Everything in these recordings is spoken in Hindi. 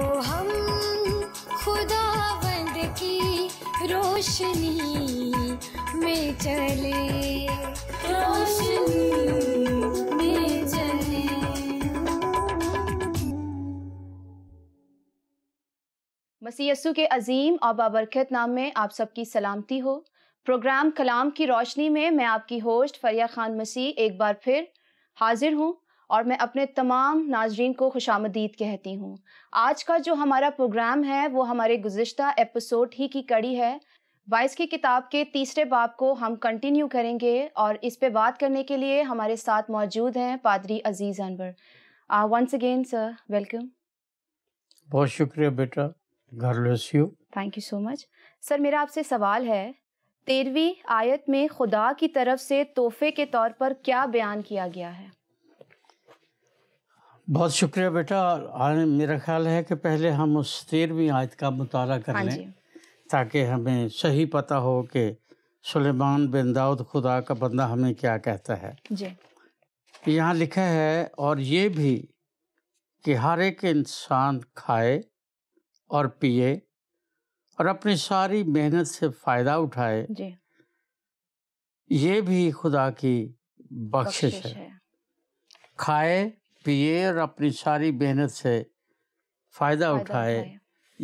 हम खुदावंद की रोशनी में चले रोशनी में के अजीम और बाबरकत नाम में आप सबकी सलामती हो प्रोग्राम कलाम की रोशनी में मैं आपकी होस्ट फरिया खान मसीह एक बार फिर हाजिर हूँ और मैं अपने तमाम नाजरीन को खुश आमदीद कहती हूँ आज का जो हमारा प्रोग्राम है वो हमारे गुज्त एपिसोड ही की कड़ी है वाइस की किताब के तीसरे बाब को हम कंटिन्यू करेंगे और इस पे बात करने के लिए हमारे साथ मौजूद हैं पादरी Aziz Anwar once again sir welcome बहुत शुक्रिया बेटा thank you so much sir मेरा आपसे सवाल है तेरहवीं आयत में खुदा की तरफ से तोहफे के तौर पर क्या बयान किया गया है बहुत शुक्रिया बेटा मेरा ख्याल है कि पहले हम उस तेरहवीं आयत का मुताल कर हाँ लें ताकि हमें सही पता हो कि सुलेमान बिन दाऊद खुदा का बंदा हमें क्या कहता है यहाँ लिखा है और ये भी कि हर एक इंसान खाए और पिए और अपनी सारी मेहनत से फ़ायदा उठाए ये भी खुदा की बख्शिश, बख्शिश है।, है खाए पिए और अपनी सारी मेहनत से फायदा उठाए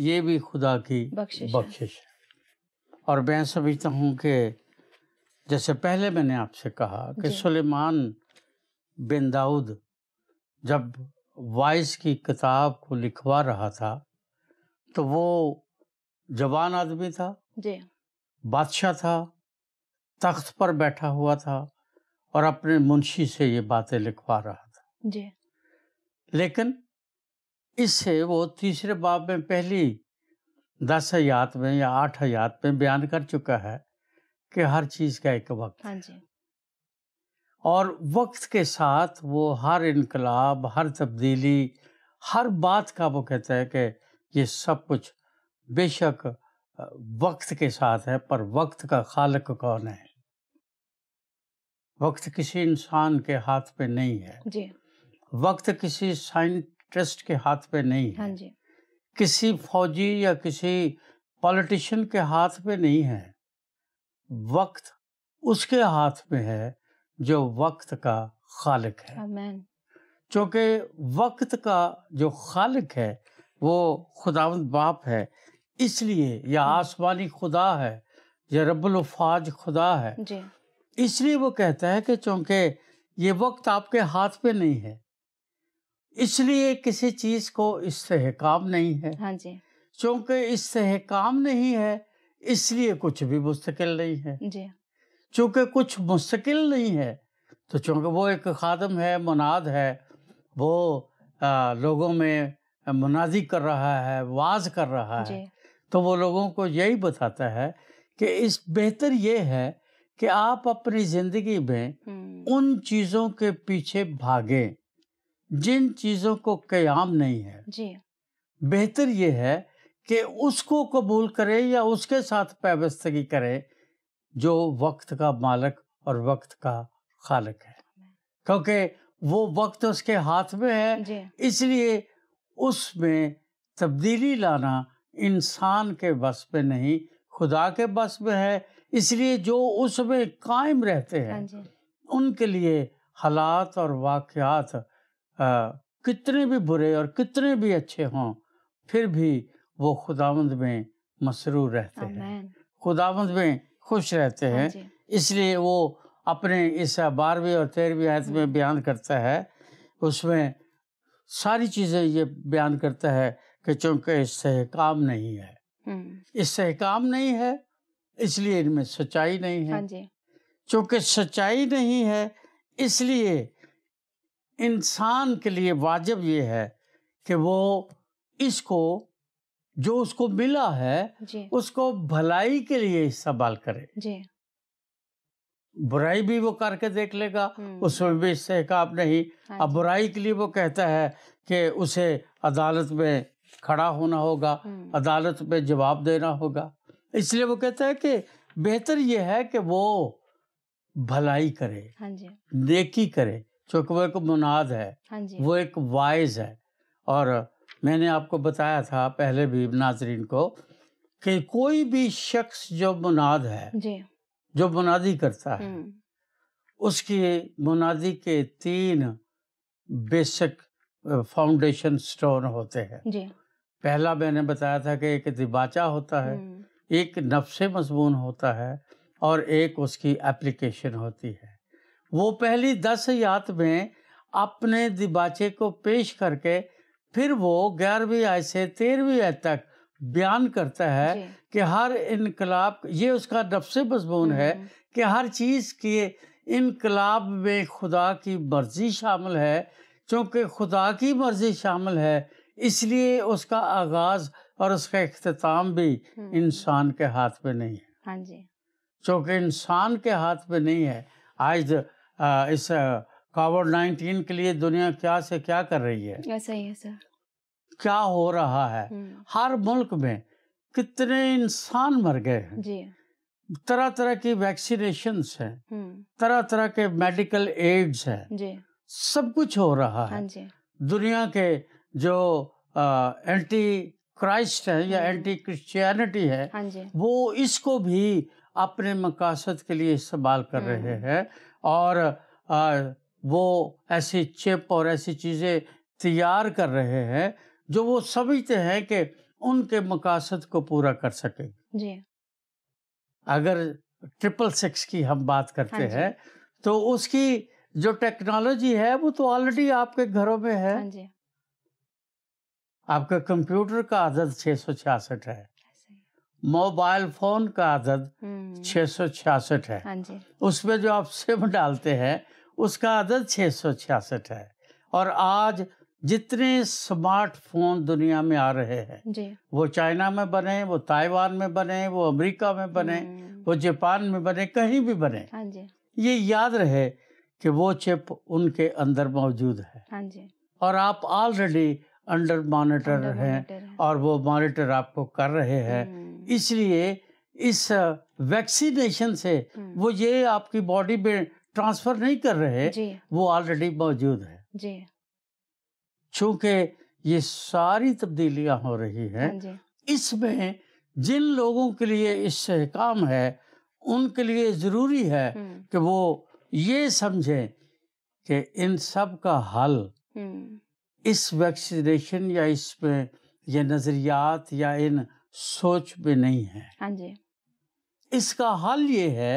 ये भी खुदा की बख्शिश, है। और मैं समझता हूँ कि जैसे पहले मैंने आपसे कहा कि सुलेमान बिन दाऊद जब वाइस की किताब को लिखवा रहा था तो वो जवान आदमी था बादशाह था तख्त पर बैठा हुआ था और अपने मुंशी से ये बातें लिखवा रहा था जी लेकिन इससे वो तीसरे बाब में पहली दस हयात में या आठ हयात में बयान कर चुका है कि हर चीज़ का एक वक्त हाँ जी और वक्त के साथ वो हर इनकलाब हर तब्दीली हर बात का वो कहता है कि ये सब कुछ बेशक वक्त के साथ है पर वक्त का खालक कौन है वक्त किसी इंसान के हाथ पे नहीं है जी वक्त किसी साइंटिस्ट के हाथ पे नहीं हाँ है हाँ जी। किसी फौजी या किसी पॉलिटिशियन के हाथ पे नहीं है वक्त उसके हाथ में है जो वक्त का खालिक है क्योंकि वक्त का जो खालिक है वो खुदावंद बाप है इसलिए या हाँ। आसमानी खुदा है या रबुल्फाज खुदा है इसलिए वो कहता है कि चूंकि ये वक्त आपके हाथ पे नहीं है इसलिए किसी चीज को इस्तेहकाम नहीं है हाँ जी चूंकि इस्तेहकाम नहीं है इसलिए कुछ भी मुस्तकिल नहीं है जी चूंकि कुछ मुस्तकिल नहीं है तो चूंकि वो एक खादम है मुनाद है वो आ, लोगों में मुनादी कर रहा है वाज कर रहा है तो वो लोगों को यही बताता है कि इस बेहतर ये है कि आप अपनी ज़िंदगी में हम्म। उन चीज़ों के पीछे भागें जिन चीज़ों को क्याम नहीं है जी बेहतर ये है कि उसको कबूल करे या उसके साथ पैबस्तगी करे जो वक्त का मालक और वक्त का खालक है क्योंकि वो वक्त उसके हाथ में है इसलिए उसमें तब्दीली लाना इंसान के बस में नहीं खुदा के बस में है इसलिए जो उसमें कायम रहते हैं हाँ उनके लिए हालात और वाकयात आ, हाँ, कितने भी बुरे और कितने भी अच्छे हों फिर भी वो खुदावंद में मसरूर रहते हैं खुदावंद में खुश रहते हाँ हैं इसलिए वो अपने इस बारहवीं और तेरहवीं आयत में बयान करता है उसमें सारी चीज़ें ये बयान करता है कि चूँकि इसकाम नहीं है हम्म। काम नहीं है इसलिए इनमें सच्चाई नहीं है हाँ चूँकि सच्चाई नहीं है इसलिए इंसान के लिए वाजिब ये है कि वो इसको जो उसको मिला है उसको भलाई के लिए इस्तेमाल करे जी। बुराई भी वो करके देख लेगा हम्म। उसमें भी सहकाब नहीं हाँ अब बुराई के लिए वो कहता है कि उसे अदालत में खड़ा होना होगा हम्म। अदालत में जवाब देना होगा इसलिए वो कहता है कि बेहतर यह है कि वो भलाई करे हाँ जी। नेकी करे चूंकि वो एक मुनाद है हाँ जी वो एक वाइज है और मैंने आपको बताया था पहले भी नाजरीन को कि कोई भी शख्स जो मुनाद है जी जो मुनादी करता है हम्म। उसकी मुनादी के तीन बेसिक फाउंडेशन स्टोन होते हैं जी पहला मैंने बताया था कि एक दिबाचा होता है हम्म। एक नफ्स मजमून होता है और एक उसकी एप्लीकेशन होती है वो पहली दस यात में अपने दिबाचे को पेश करके फिर वो ग्यारहवीं आय से तेरहवीं आय तक बयान करता है कि हर इनकलाब ये उसका नफ्स मजमून है हम्म। कि हर चीज़ के इनकलाब में खुदा की मर्ज़ी शामिल है चूँकि खुदा की मर्ज़ी शामिल है इसलिए उसका आगाज़ और उसका अख्ताम भी हम्म। इंसान के हाथ में नहीं है हाँ जी चूँकि इंसान के हाथ में नहीं है आज इस कोविड नाइन्टीन के लिए दुनिया क्या से क्या कर रही है ऐसा ही है सर क्या हो रहा है हम्म। हर मुल्क में कितने इंसान मर गए हैं तरह तरह की वैक्सीनेशन है हम्म। तरह तरह के मेडिकल एड्स है सब कुछ हो रहा है हाँ दुनिया के जो आ, एंटी क्राइस्ट है या हाँ एंटी क्रिश्चियनिटी है वो इसको भी अपने मकासद के लिए इस्तेमाल कर हम्म। रहे हैं और वो ऐसे चिप और ऐसी चीज़ें तैयार कर रहे हैं जो वो समझते हैं कि उनके मकासद को पूरा कर सके जी अगर ट्रिपल सिक्स की हम बात करते हाँ हैं तो उसकी जो टेक्नोलॉजी है वो तो ऑलरेडी आपके घरों में है हाँ जी आपका कंप्यूटर का आदत छः सौ छियासठ है मोबाइल फोन का आदत हम्म। छः सौ छियासठ है हाँ उसमें जो आप सिम डालते हैं उसका आदत छः सौ छियासठ है और आज जितने स्मार्टफोन दुनिया में आ रहे हैं वो चाइना में बने वो ताइवान में बने वो अमेरिका में बने हम्म। वो जापान में बने कहीं भी बने हाँ ये याद रहे कि वो चिप उनके अंदर मौजूद है हाँ और आप ऑलरेडी अंडर मॉनिटर हैं और वो मॉनिटर आपको कर रहे हैं हम्म। इसलिए इस वैक्सीनेशन से हम्म। वो ये आपकी बॉडी में ट्रांसफर नहीं कर रहे वो ऑलरेडी मौजूद है चूंकि ये सारी तब्दीलियां हो रही हैं हाँ इसमें जिन लोगों के लिए काम है उनके लिए ज़रूरी है हम्म। कि वो ये समझें कि इन सब का हल हम्म। इस वैक्सीनेशन या इसमें यह नज़रियात या इन सोच भी नहीं है हाँ जी इसका हल ये है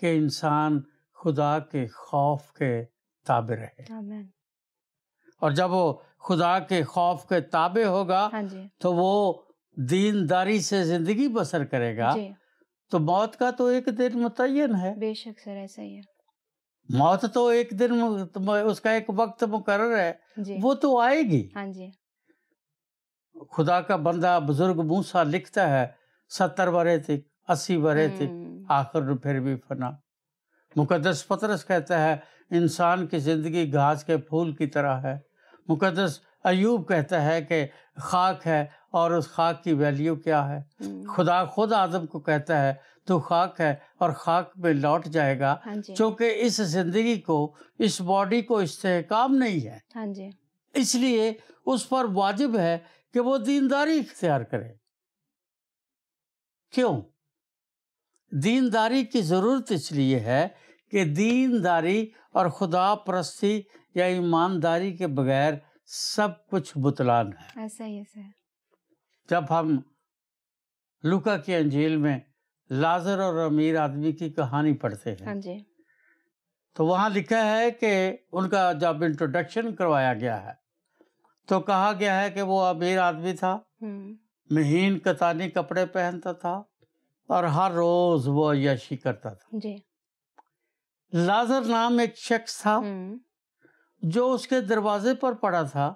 कि इंसान खुदा के खौफ के ताबे रहे और जब वो खुदा के खौफ के ताबे होगा हाँ तो वो दीनदारी से जिंदगी बसर करेगा तो मौत का तो एक दिन मुतयन है बेशक सर ऐसा ही है मौत तो एक दिन तो उसका एक वक्त मुकर है वो तो आएगी हाँ जी खुदा का बंदा बुजुर्ग मूसा लिखता है सत्तर बरे थे अस्सी बरे थे हम्म। आखिर फिर भी फना मुकदस पतरस कहता है इंसान की ज़िंदगी घास के फूल की तरह है मुकदस अयूब कहता है कि खाक है और उस खाक की वैल्यू क्या है हम्म। खुदा खुद आदम को कहता है तो खाक है और खाक में लौट जाएगा क्योंकि हाँ इस जिंदगी को इस बॉडी को इस्तेकाम नहीं है हाँ इसलिए उस पर वाजिब है कि वो दीनदारी इख्तियार करे क्यों दीनदारी की ज़रूरत इसलिए है कि दीनदारी और खुदा परस्ती या ईमानदारी के बगैर सब कुछ बुतलान है ऐसा ही ऐसा जब हम लुका की अंजील में लाजर और अमीर आदमी की कहानी पढ़ते हैं हाँ जी तो वहाँ लिखा है कि उनका जब इंट्रोडक्शन करवाया गया है तो कहा गया है कि वो अमीर आदमी था हम्म। महीन कतानी कपड़े पहनता था और हर रोज वो अयाशी करता था जी। लाजर नाम एक शख्स था हम्म। जो उसके दरवाजे पर पड़ा था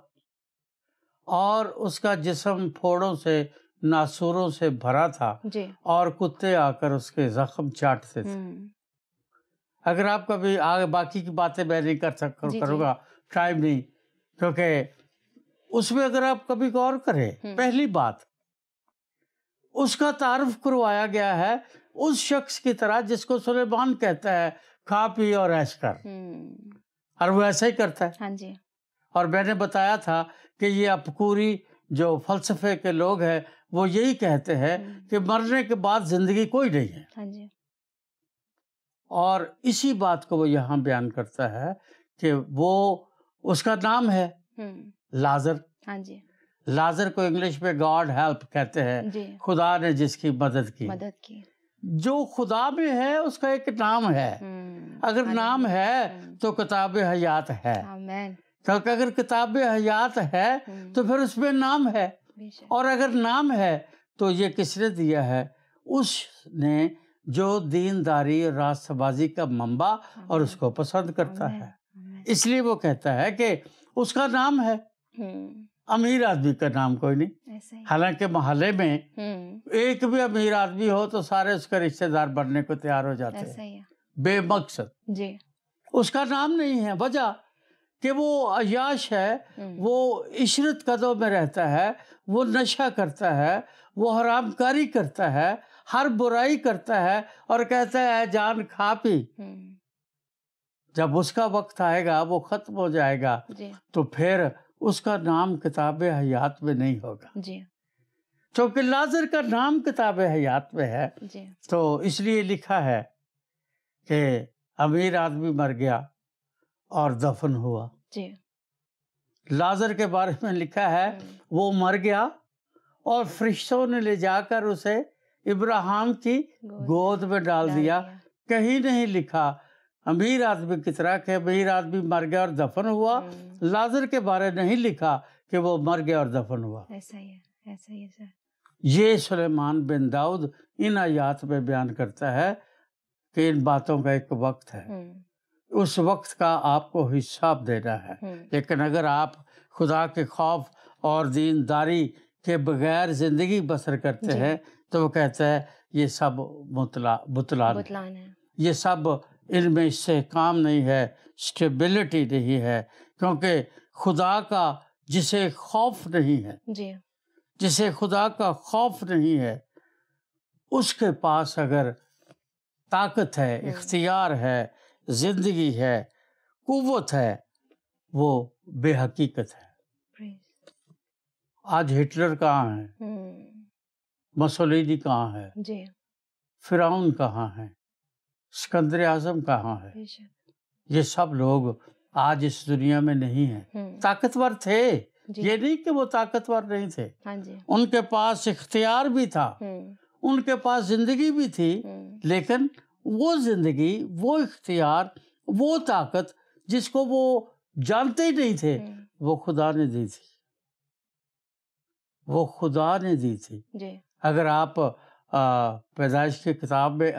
और उसका जिसम फोड़ों से नासूरों से भरा था और कुत्ते आकर उसके जख्म चाटते थे हम्म। अगर आप कभी आगे बाकी की बातें मैं नहीं कर सक करूँगा टाइम नहीं क्योंकि उसमें अगर आप कभी गौर करें हम्म। पहली बात उसका तारफ करवाया गया है उस शख्स की तरह जिसको सुलेमान कहता है खा पी और ऐश कर हम्म। और वो ऐसा ही करता है हाँ जी और मैंने बताया था कि ये अपकूरी जो फलसफे के लोग हैं वो यही कहते हैं हम्म। कि मरने के बाद जिंदगी कोई नहीं है हाँ जी और इसी बात को वो यहाँ बयान करता है कि वो उसका नाम है लाजर हाँ जी लाजर को इंग्लिश में गॉड हेल्प कहते हैं खुदा ने जिसकी मदद की मदद की जो खुदा में है उसका एक नाम है हम्म। अगर हाँ नाम है हम्म। तो किताब हयात है तो अगर किताब हयात है हम्म। तो फिर उसमें नाम है और अगर नाम है तो ये किसने दिया है उसने जो दीनदारी और रास्तबाजी का मंबा और उसको पसंद करता है इसलिए वो कहता है कि उसका नाम है हम्म। अमीर आदमी का नाम कोई नहीं हालांकि मोहल्ले में हम्म। एक भी अमीर आदमी हो तो सारे उसका रिश्तेदार बनने को तैयार हो जाते हैं बेमकसद जी उसका नाम नहीं है वजह कि वो अयाश है हम्म। वो इशरत कदों में रहता है वो नशा करता है वो हरामकारी करता है हर बुराई करता है और कहता है जान खा पी जब उसका वक्त आएगा वो खत्म हो जाएगा तो फिर उसका नाम किताब हयात में नहीं होगा जी क्योंकि तो लाजर का नाम किताब हयात में है तो इसलिए लिखा है कि अमीर आदमी मर गया और दफन हुआ जी लाजर के बारे में लिखा है हम्म। वो मर गया और फरिश्तों ने ले जाकर उसे इब्राहिम की गोद में डाल दिया कहीं नहीं लिखा अमीर आदमी की तरह के अमीर आदमी मर गया और दफन हुआ हम्म। लाजर के बारे नहीं लिखा कि वो मर गया और दफन हुआ ऐसा ही है ऐसा ही है सर ये सलेमान बिन दाऊद इन आयात में बयान करता है कि इन बातों का एक वक्त है हम्म। उस वक्त का आपको हिसाब देना है हम्म। लेकिन अगर आप खुदा के खौफ और दीनदारी के बगैर ज़िंदगी बसर करते हैं तो वो कहता है ये सब बुतला बुतलान है ये सब इनमें इससे काम नहीं है स्टेबिलिटी नहीं है क्योंकि खुदा का जिसे खौफ नहीं है जी जिसे खुदा का खौफ नहीं है उसके पास अगर ताकत है हम्म। इख्तियार है जिंदगी है कुत है वो बेहकीकत है आज हिटलर कहाँ है हम्म। मसोलिनी कहाँ है फिराउन कहाँ है सिकंदर आजम कहाँ है ये सब लोग आज इस दुनिया में नहीं है हम्म। ताकतवर थे ये नहीं कि वो ताकतवर नहीं थे हाँ जी। उनके पास इख्तियार भी था हम्म। उनके पास जिंदगी भी थी हम्म। लेकिन वो जिंदगी वो इख्तियार वो ताकत जिसको वो जानते ही नहीं थे वो खुदा ने दी थी वो खुदा ने दी थी अगर आप पैदाइश की किताब में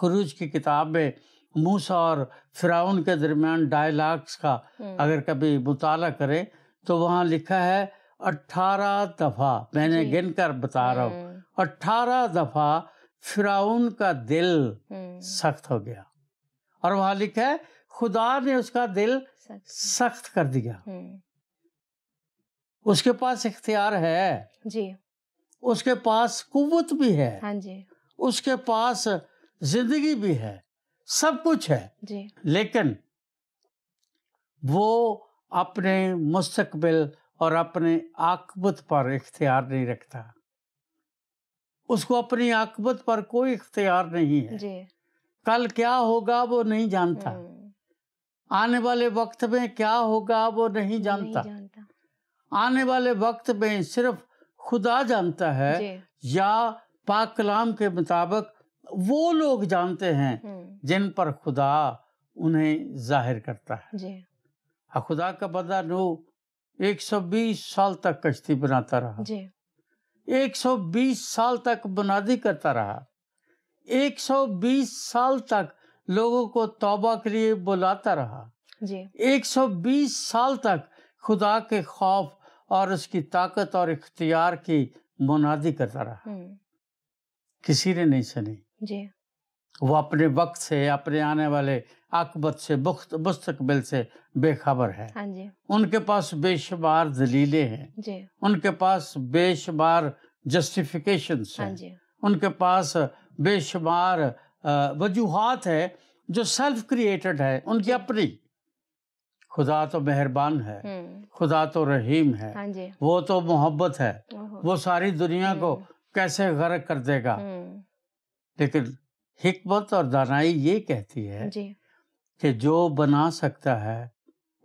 खरूज की किताब में मूसा और फिराउन के दरमियान डायलाग्स का अगर कभी मुताला करें तो वहाँ लिखा है अट्ठारह दफ़ा मैंने गिन कर बता रहा हूँ अट्ठारह दफ़ा फिराउन का दिल सख्त हो गया और वहाँ लिखा है खुदा ने उसका दिल सख्त कर दिया उसके पास इख्तियार है जी उसके पास कुवत भी है हाँ जी उसके पास जिंदगी भी है सब कुछ है जी लेकिन वो अपने मुस्तकबिल और अपने आकबत पर इख्तियार नहीं रखता उसको अपनी आकबत पर कोई इख्तियार नहीं है जी। कल क्या होगा वो नहीं जानता हम्म। आने वाले वक्त में क्या होगा वो नहीं जानता, नहीं जानता। आने वाले वक्त में सिर्फ खुदा जानता है या पाक कलाम के मुताबिक वो लोग जानते हैं हम्म। जिन पर खुदा उन्हें जाहिर करता है हाँ, खुदा का बदला नो 120 साल तक कश्ती बनाता रहा 120 साल तक बुनादी करता रहा 120 साल तक लोगों को तौबा के लिए बुलाता रहा जी 120 साल तक खुदा के खौफ और उसकी ताकत और इख्तियार की मुनादी करता रहा हम्म। किसी ने नहीं सुनी जी वो अपने वक्त से अपने आने वाले आकबत से मुस्तकबिल से बेखबर है हाँ जी। उनके पास बेशुमार दलीले हैं जी। उनके पास बेशुमार जस्टिफिकेशन हाँ हैं उनके पास बेशुमार वजूहत है जो सेल्फ क्रिएटेड है उनकी अपनी खुदा तो मेहरबान है हम्म। खुदा तो रहीम है हाँ वो तो मोहब्बत है वो सारी दुनिया को हम्म। कैसे गर्क कर देगा हम्म। लेकिन हिकमत और दानाई ये कहती है कि जो बना सकता है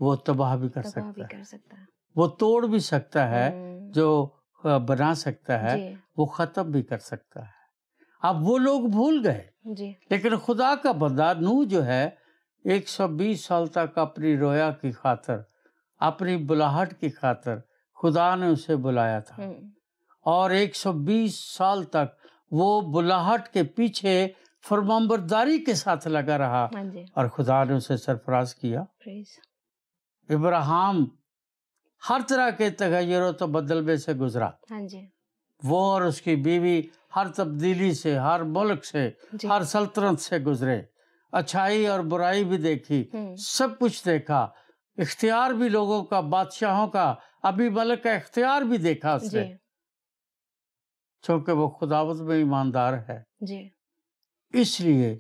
वो तबाह भी कर सकता भी कर सकता है वो तोड़ भी सकता है जो बना सकता है वो खत्म भी कर सकता है अब वो लोग भूल गए लेकिन खुदा का बंदा नू जो है 120 साल तक अपनी रोया की खातर अपनी बुलाहट की खातर खुदा ने उसे बुलाया था हम्म। और 120 साल तक वो बुलाहट के पीछे फरमाबरदारी के साथ लगा रहा हाँ और खुदा ने उसे सरफराज किया इब्राहिम हर तरह के तगैर तो बदलबे से गुजरा हाँ वो और उसकी बीवी हर तब्दीली से हर मुल्क से हर सल्तनत से गुजरे अच्छाई और बुराई भी देखी हम्म। सब कुछ देखा इख्तियार भी लोगों का बादशाहों का अभी मलक का इख्तियार भी देखा उसने क्योंकि वो खुदावत में ईमानदार है इसलिए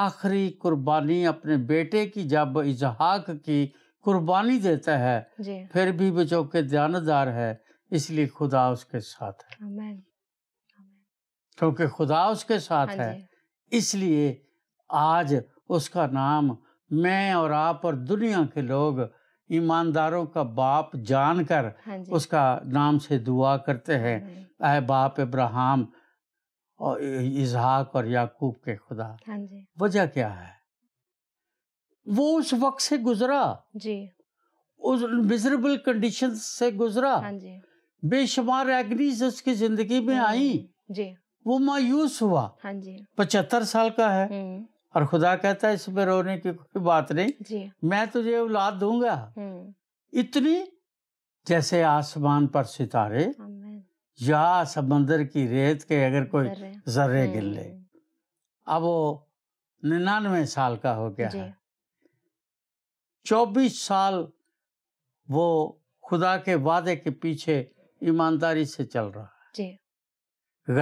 आखिरी कुर्बानी अपने बेटे की जब इजहाक की कुर्बानी देता है फिर भी वो चौके दयानदार है इसलिए खुदा उसके साथ है क्योंकि खुदा उसके साथ हाँ है इसलिए आज उसका नाम मैं और आप और दुनिया के लोग ईमानदारों का बाप जानकर हाँ उसका नाम से दुआ करते हैं आए बाप इब्राहम और इजहाक और याकूब के खुदा हाँ वजह क्या है वो उस वक्त से गुजरा जी उस मिजरेबल कंडीशन से गुजरा हाँ बेशुमार एग्रीज उसकी जिंदगी में आई जी वो मायूस हुआ हाँ जी पचहत्तर साल का है और खुदा कहता है इसमें रोने की कोई बात नहीं मैं तुझे औलाद दूंगा हम्म। इतनी जैसे आसमान पर सितारे या समंदर की रेत के अगर कोई जर्रे हम्म। गिर ले अब वो निन्यानवे साल का हो गया है चौबीस साल वो खुदा के वादे के पीछे ईमानदारी से चल रहा है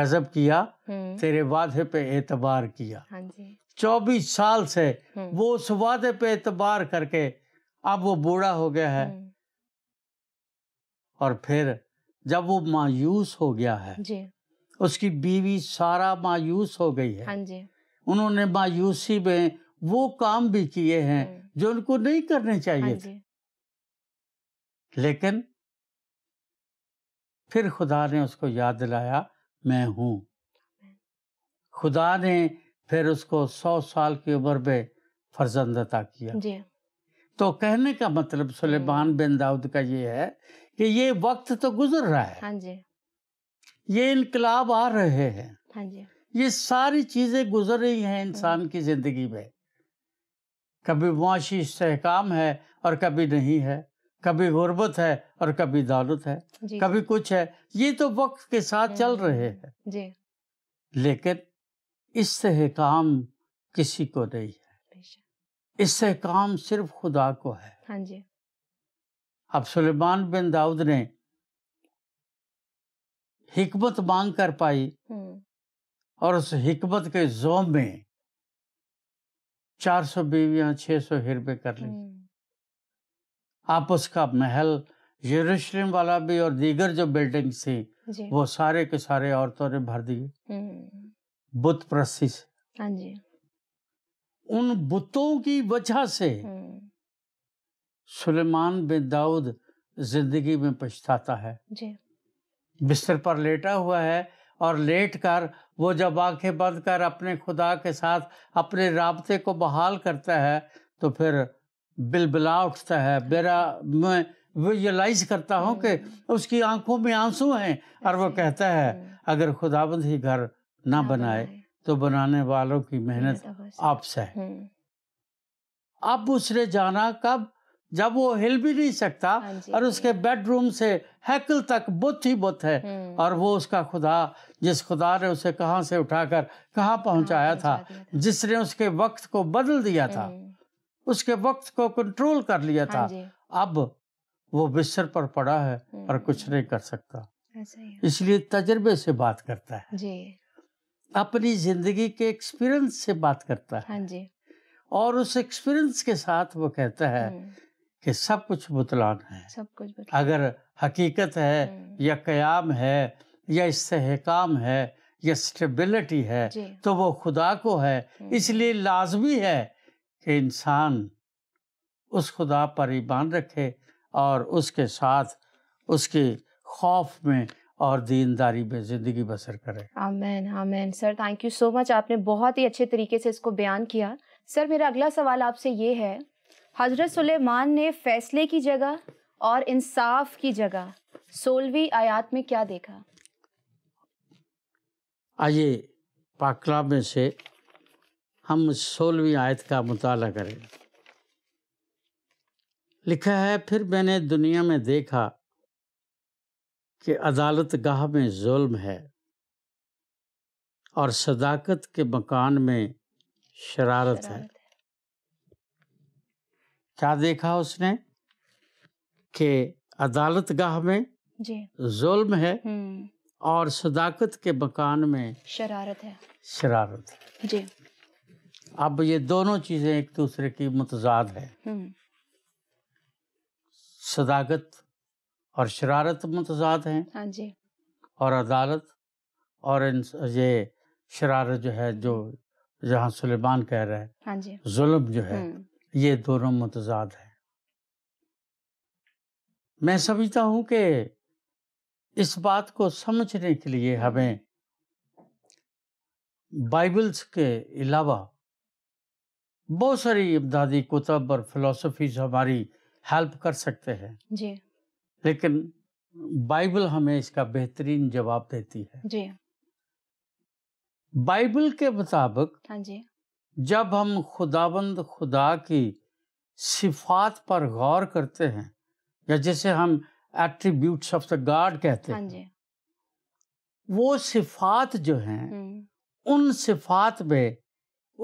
गजब किया हम्म। तेरे वादे पे एतबार किया हाँ जी। चौबीस साल से हम्म। वो उस वादे पे एतबार करके अब वो बूढ़ा हो गया है हम्म। और फिर जब वो मायूस हो गया है जी। उसकी बीवी सारा मायूस हो गई है हाँ जी। उन्होंने मायूसी में वो काम भी किए हैं हम्म। जो उनको नहीं करने चाहिए हाँ थे लेकिन फिर खुदा ने उसको याद दिलाया मैं हूं खुदा ने फिर उसको सौ साल की उम्र में फर्जंद अता किया जी। तो कहने का मतलब सुलेमान बिन दाऊद का ये है कि ये वक्त तो गुजर रहा है हाँ जी। ये इनकलाब आ रहे हैं हाँ जी। ये सारी चीज़ें गुजर रही हैं इंसान हाँ। की ज़िंदगी में कभी मुआशी सहकाम है और कभी नहीं है कभी गुर्बत है और कभी दौलत है कभी कुछ है ये तो वक्त के साथ हाँ चल रहे हैं लेकिन इससे काम किसी को नहीं है इससे काम सिर्फ खुदा को है हाँ जी अब सुलेमान बिन दाऊद ने हिकमत मांग कर पाई और उस हिकमत के जो में चार सौ बीवियां छह सौ हिरबे कर ली आप उसका महल यरूशलेम वाला भी और दीगर जो बिल्डिंग थी वो सारे के सारे औरतों ने भर दिए बुत प्रस्ती हाँ से उन बुतों की वजह से हम्म। सुलेमान बिन दाऊद जिंदगी में पछताता है जी बिस्तर पर लेटा हुआ है और लेट कर वो जब आंखें बंद कर अपने खुदा के साथ अपने रबते को बहाल करता है तो फिर बिलबिला उठता है मेरा मैं विजुलाइज करता हूँ कि हम्म। उसकी आंखों में आंसू हैं और वो कहता है हम्म। अगर खुदाबंद ही घर ना बनाए तो बनाने वालों की मेहनत आपसे है हम्म। अब उसने जाना कब जब वो हिल भी नहीं सकता हाँ और हाँ उसके बेडरूम से हैकल तक बुत ही बुत है हम्म। और वो उसका खुदा जिस खुदा ने उसे कहाँ से उठाकर कहाँ पहुंचाया था जिसने उसके वक्त को बदल दिया था हम्म। उसके वक्त को कंट्रोल कर लिया हाँ था अब वो बिस्तर पर पड़ा है और कुछ नहीं कर सकता इसलिए तजर्बे से बात करता है अपनी जिंदगी के एक्सपीरियंस से बात करता है हाँ जी और उस एक्सपीरियंस के साथ वो कहता है कि सब कुछ बुतलान है सब कुछ बुतलान। अगर हकीकत है या कयाम है या इसकाम है या स्टेबिलिटी है तो वो खुदा को है इसलिए लाजमी है कि इंसान उस खुदा पर ईमान रखे और उसके साथ उसके खौफ में और दीनदारी में ज़िंदगी बसर करें amen amen sir thank you so much आपने बहुत ही अच्छे तरीके से इसको बयान किया सर मेरा अगला सवाल आपसे ये है हज़रत सुलेमान ने फैसले की जगह और इंसाफ की जगह सोलहवीं आयात में क्या देखा आइए पाकला में से हम सोलवी आयत का मुताला करें लिखा है फिर मैंने दुनिया में देखा कि अदालत गाह में जुल्म है और सदाकत के मकान में शरारत, शरारत है क्या देखा उसने कि अदालत गाह में जुल्म है हम्म। और सदाकत के मकान में शरारत है शरारत है जी अब ये दोनों चीजें एक दूसरे की मुतजाद है हम्म। सदाकत और शरारत मतजाद हैं हाँ जी और अदालत और इन ये शरारत जो है जो जहाँ सुलेमान कह रहे हैं हाँ जी जुल्म जो है हम्म। ये दोनों मतजाद हैं मैं समझता हूँ कि इस बात को समझने के लिए हमें बाइबल्स के अलावा बहुत सारी इमदादी कुतब और फिलोसफीज हमारी हेल्प कर सकते हैं जी लेकिन बाइबल हमें इसका बेहतरीन जवाब देती है जी बाइबल के मुताबिक हाँ जी जब हम खुदाबंद खुदा की सिफात पर गौर करते हैं या जिसे हम एट्रीब्यूट्स ऑफ द गॉड कहते हाँ हैं वो सिफात जो हैं हम्म। उन सिफात में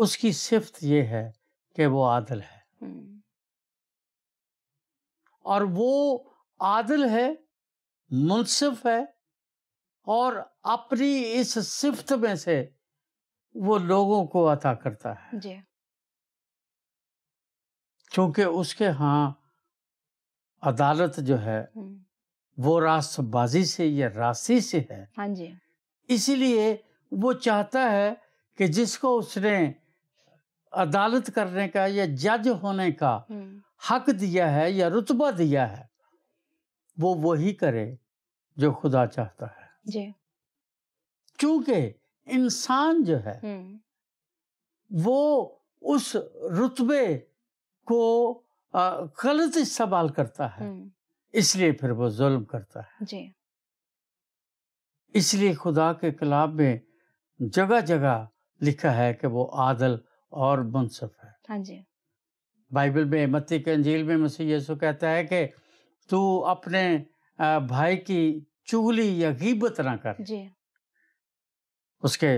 उसकी सिफत ये है कि वो आदल है हम्म। और वो आदिल है मुनसिफ है और अपनी इस सिफत में से वो लोगों को अता करता है क्योंकि उसके हाँ अदालत जो है वो रास्तबाजी से या राशि से है हाँ जी इसीलिए वो चाहता है कि जिसको उसने अदालत करने का या जज होने का हक दिया है या रुतबा दिया है वो वही करे जो खुदा चाहता है क्योंकि इंसान जो है वो उस रुतबे को गलत इस्तेमाल करता है इसलिए फिर वो जुल्म करता है इसलिए खुदा के कलाब में जगह जगह लिखा है कि वो आदल और मुनसफ है हाँ जी बाइबल में मत्ती के अंजील में मसीह यीशु कहता है कि तू तो अपने भाई की चुगली या गीबत ना कर जी उसके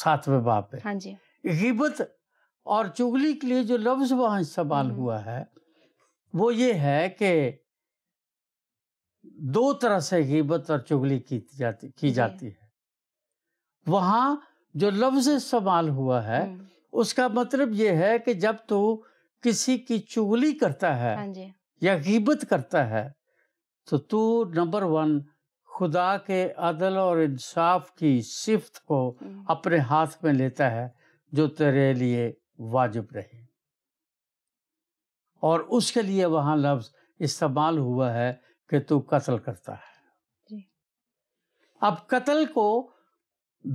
सातवें बाप पे हाँ जी गीबत और चुगली के लिए जो लफ्ज वहां इस्तेमाल हुआ है वो ये है कि दो तरह से गीबत और चुगली की जाती की जाती है वहां जो लफ्ज इस्तेमाल हुआ है उसका मतलब ये है कि जब तू किसी की चुगली करता है हाँ या गिबत करता है तो तू नंबर वन खुदा के अदल और इंसाफ की सिफत को हम्म। अपने हाथ में लेता है जो तेरे लिए वाजिब रहे और उसके लिए वहाँ लफ्ज़ इस्तेमाल हुआ है कि तू कत्ल करता है अब कत्ल को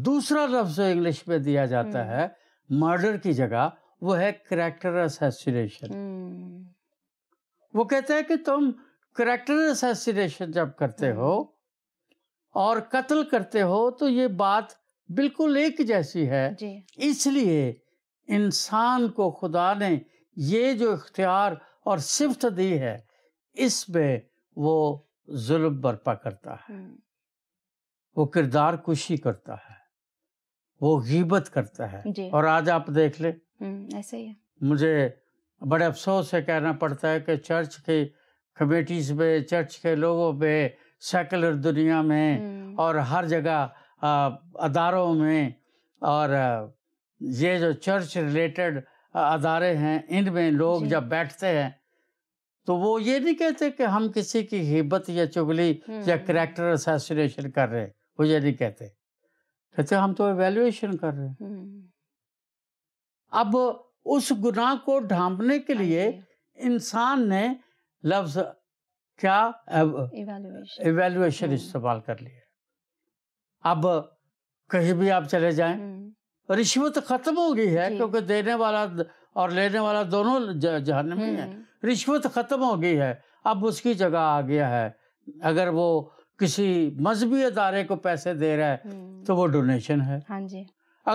दूसरा लफ्ज़ इंग्लिश में दिया जाता हम्म। है मर्डर की जगह वो है करेक्टर हम्म। एसेसिनेशन वो कहते हैं कि तुम करेक्टर असैसिनेशन जब करते हम्म। हो और कत्ल करते हो तो ये बात बिल्कुल एक जैसी है इसलिए इंसान को खुदा ने ये जो इख्तियार और सिफत दी है इसमें वो जुल्म बर्पा करता है हम्म। वो किरदार कुशी करता है वो गीबत करता है और आज आप देख ले हम्म, ऐसे ही है मुझे बड़े अफसोस से कहना पड़ता है कि चर्च के कमेटीज़ में चर्च के लोगों पे सेकुलर दुनिया में हम्म। और हर जगह अदारों में और ये जो चर्च रिलेटेड अदारे हैं इनमें लोग जब बैठते हैं तो वो ये नहीं कहते कि हम किसी की हिब्बत या चुगली या हम्म। करेक्टर असैसिनेशन कर रहे हैं वो ये नहीं कहते कहते हम तो एवेल्युएशन कर रहे हैं हम्म। अब उस गुनाह को ढांपने के हाँ लिए इंसान ने लफ्ज क्या इवेल्युएशन हम्म। इस्तेमाल कर लिया अब कहीं भी आप चले जाएं हम्म। रिश्वत खत्म हो गई है क्योंकि देने वाला और लेने वाला दोनों जहन में है रिश्वत खत्म हो गई है अब उसकी जगह आ गया है अगर वो किसी मजहबी अदारे को पैसे दे रहा है हम्म। तो वो डोनेशन है हाँ जी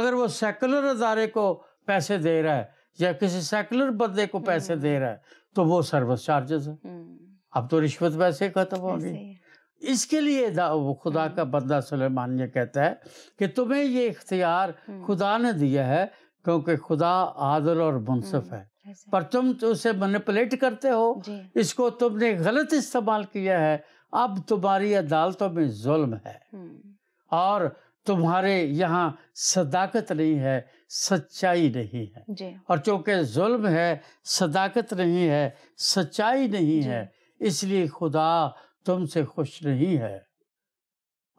अगर वो सेकुलर अदारे को पैसे दे रहा है या किसी सेकुलर बंदे को पैसे हम्म। दे रहा है तो वो सर्विस चार्जेस है अब तो रिश्वत वैसे खत्म होगी इसके लिए वो खुदा हम्म। का बंदा सलेमान ये कहता है कि तुम्हें ये इख्तियार हम्म। खुदा ने दिया है क्योंकि खुदा आदल और मुनसफ है पर तुम तो उसे मैनिपुलेट करते हो इसको तुमने गलत इस्तेमाल किया है अब तुम्हारी अदालतों में जुल्म है और तुम्हारे यहाँ सदाकत नहीं है सच्चाई नहीं है जी। और चूंकि जुल्म है सदाकत नहीं है सच्चाई नहीं है इसलिए खुदा तुमसे खुश नहीं है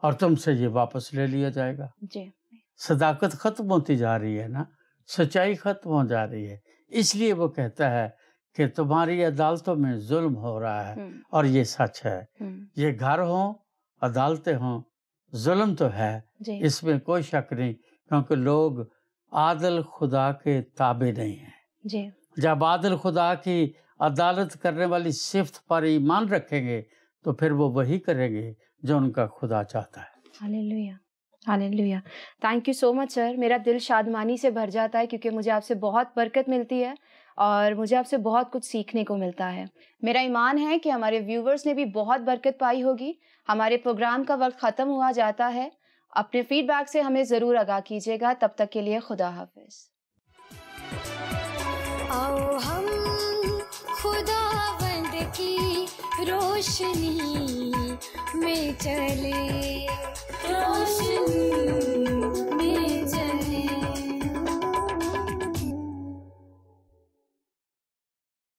और तुमसे ये वापस ले लिया जाएगा जी। सदाकत खत्म होती जा रही है ना सच्चाई खत्म हो जा रही है इसलिए वो कहता है कि तुम्हारी अदालतों में जुल्म हो रहा है और ये सच है ये घर हो अदालतें हों जुल्म तो है इसमें कोई शक नहीं क्योंकि लोग आदल खुदा के ताबे नहीं हैं जब आदल खुदा की अदालत करने वाली सिफ्त पर ईमान रखेंगे तो फिर वो वही करेंगे जो उनका खुदा चाहता है hallelujah thank you so much sir मेरा दिल शादमानी से भर जाता है क्योंकि मुझे आपसे बहुत बरकत मिलती है और मुझे आपसे बहुत कुछ सीखने को मिलता है मेरा ईमान है कि हमारे व्यूवर्स ने भी बहुत बरकत पाई होगी हमारे प्रोग्राम का वक्त ख़त्म हुआ जाता है अपने फीडबैक से हमें ज़रूर आगाह कीजिएगा तब तक के लिए खुदा हाफिज आओ हम की रोशनी में चले रोशनी